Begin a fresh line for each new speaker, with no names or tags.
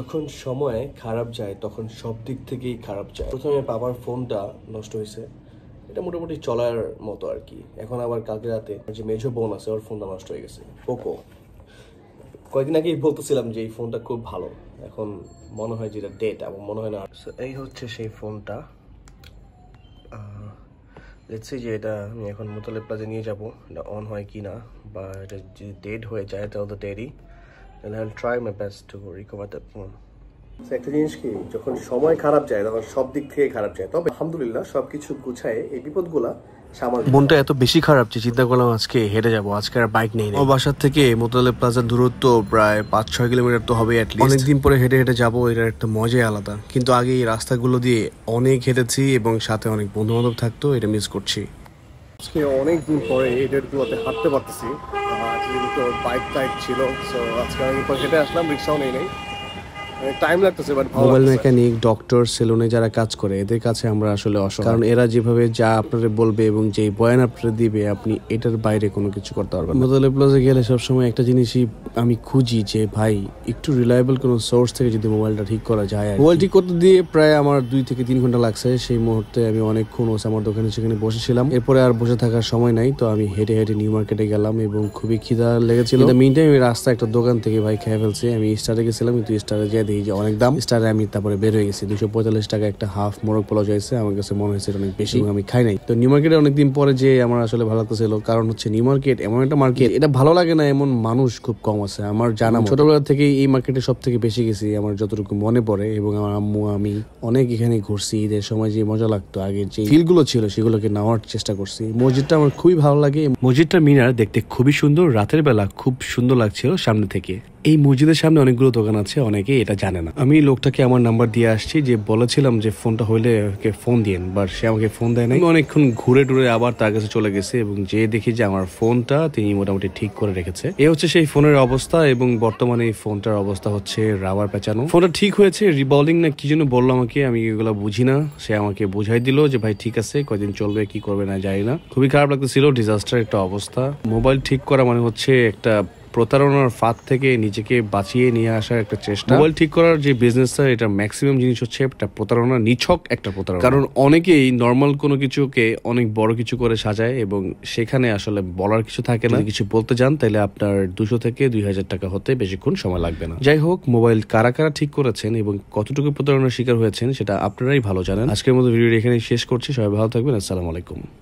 যখন সময় খারাপ যায় তখন সব দিক থেকেই খারাপ যায় প্রথমে বাবার ফোনটা নষ্ট হয়েছে এটা মোটামুটি চলার মতো আর কি এখন আবার কালকে রাতে যে মেঝো বোন আছে ওর ফোনটা নষ্ট হয়ে গেছে পোকো কয়েকদিন আগেই বলতেছিলাম যে এই ফোনটা খুব ভালো এখন মনে হয় যেটা ডেট আমার মনে হয় না এই হচ্ছে সেই ফোনটা দেখছি যে এটা আমি এখন মোতালে প্লাজে নিয়ে যাবো এটা অন হয় কি না বা এটা যদি ডেট হয়ে যায় তাহলে তো ডেটই and I try my best to recover that phone একটা জিনিস কি যখন সময় খারাপ যায় তখন সব দিক থেকে খারাপ যায় তবে আলহামদুলিল্লাহ সবকিছু গুছায় এই বিপদগুলা মনটা এত বেশি খারাপ যে চিন্তা করলাম আজকে হেঁটে যাবো আজকে আর বাইক নেই আমার বাসার থেকে মোতালেব প্লাজার দূরত্ব প্রায় পাঁচ ছয় কিলোমিটার তো হবে অনেকদিন পরে হেঁটে হেঁটে যাবো এটার একটা মজাই আলাদা কিন্তু আগে এই রাস্তাগুলো দিয়ে অনেক হেঁটেছি এবং সাথে অনেক বন্ধু বান্ধব থাকতো এটা মিস করছি আজকে অনেক দিন পরে এই ডেটগুলোতে হাঁটতে পারতেছি বাইক টাইক ছিল সো আজকে আমি হেঁটে আসলাম রিক্সাও নেই নেই মোবাইল মেকানিক ডক্টর সেলুনে যারা কাজ করে এদের কাছে আমরা আসলে অসহায় কারণ এরা যেভাবে যা আপনারা বলবে এবং যেই বয়ান আপনারা দিবে আপনি এটার বাইরে কোনো কিছু করতে পারবেন মোতালে প্লাজে গেলে সবসময় একটা জিনিসই আমি খুঁজি যে ভাই একটু রিলায়েবল কোনো সোর্স থেকে যদি মোবাইলটা ঠিক করা যায় মোবাইল ঠিক করতে দিয়ে প্রায় আমার দুই থেকে তিন ঘন্টা লাগছে সেই মুহূর্তে আমি অনেকক্ষণ আমার দোকানে সেখানে বসেছিলাম এরপরে আর বসে থাকার সময় নাই তো আমি হেঁটে হেঁটে নিউ মার্কেটে গেলাম এবং খুবই খিদা লেগেছিল মিন টাইম রাস্তা একটা দোকান থেকে ভাই খেয়ে ফেলছি আমি স্টারে গেছিলাম কিন্তু স্টারে যেয়ে দিই যে অনেক দাম স্টারে আমি তারপরে বের হয়ে গেছি দুশো পঁয়তাল্লিশ টাকা একটা হাফ মোরগ পোলাও চাইছে আমার কাছে মনে হয়েছে অনেক বেশি আমি খাই নাই তো নিউ মার্কেটে অনেকদিন পরে যে আমার আসলে ভালো লাগতেছিল কারণ হচ্ছে নিউ মার্কেট এমন একটা মার্কেট এটা ভালো লাগে না এমন মানুষ খুব কম আছে আমার জানা ছোটবেলা থেকে এই মার্কেটে সব থেকে বেশি গেছি আমার যতটুকু মনে পড়ে এবং আমার আম্মু আমি অনেক এখানে ঘুরছি ঈদের সময় যে মজা লাগতো আগে যে ফিলগুলো ছিল সেগুলোকে নেওয়ার চেষ্টা করছি মসজিদটা আমার খুবই ভালো লাগে মসজিদটা মিনার দেখতে খুবই সুন্দর রাতের বেলা খুব সুন্দর লাগছিল সামনে থেকে এই মসজিদের সামনে অনেকগুলো দোকান আছে অনেকে এটা জানে না আমি লোকটাকে আমার নাম্বার দিয়ে আসছি যে বলেছিলাম যে ফোনটা হইলে ওকে ফোন দিয়েন বাট সে আমাকে ফোন দেয় নাই অনেকক্ষণ ঘুরে টুরে আবার তার কাছে চলে গেছে এবং যে দেখি যে আমার ফোনটা তিনি মোটামুটি ঠিক করে রেখেছে এ হচ্ছে সেই ফোনের অবস্থা এবং বর্তমানে এই ফোনটার অবস্থা হচ্ছে রাবার পেঁচানো ফোনটা ঠিক হয়েছে রিবলিং না কি জন্য বললো আমাকে আমি এগুলো বুঝি না সে আমাকে বুঝাই দিল যে ভাই ঠিক আছে কয়দিন চলবে কি করবে না জানি না খুবই খারাপ লাগতেছিল ডিজাস্টার একটা অবস্থা মোবাইল ঠিক করা মানে হচ্ছে একটা প্রতারণার ফাঁদ থেকে নিজেকে বাঁচিয়ে নিয়ে আসার একটা চেষ্টা মোবাইল ঠিক করার যে বিজনেসটা এটা ম্যাক্সিমাম জিনিস হচ্ছে একটা প্রতারণা নিছক একটা প্রতারণা কারণ অনেকেই নর্মাল কোনো কিছুকে অনেক বড় কিছু করে সাজায় এবং সেখানে আসলে বলার কিছু থাকে না কিছু বলতে যান তাহলে আপনার দুশো থেকে দুই হাজার টাকা হতে বেশিক্ষণ সময় লাগবে না যাই হোক মোবাইল কারা কারা ঠিক করেছেন এবং কতটুকু প্রতারণার শিকার হয়েছেন সেটা আপনারাই ভালো জানেন আজকের মতো ভিডিওটি এখানে শেষ করছি সবাই ভালো থাকবেন আসসালামু আলাইকুম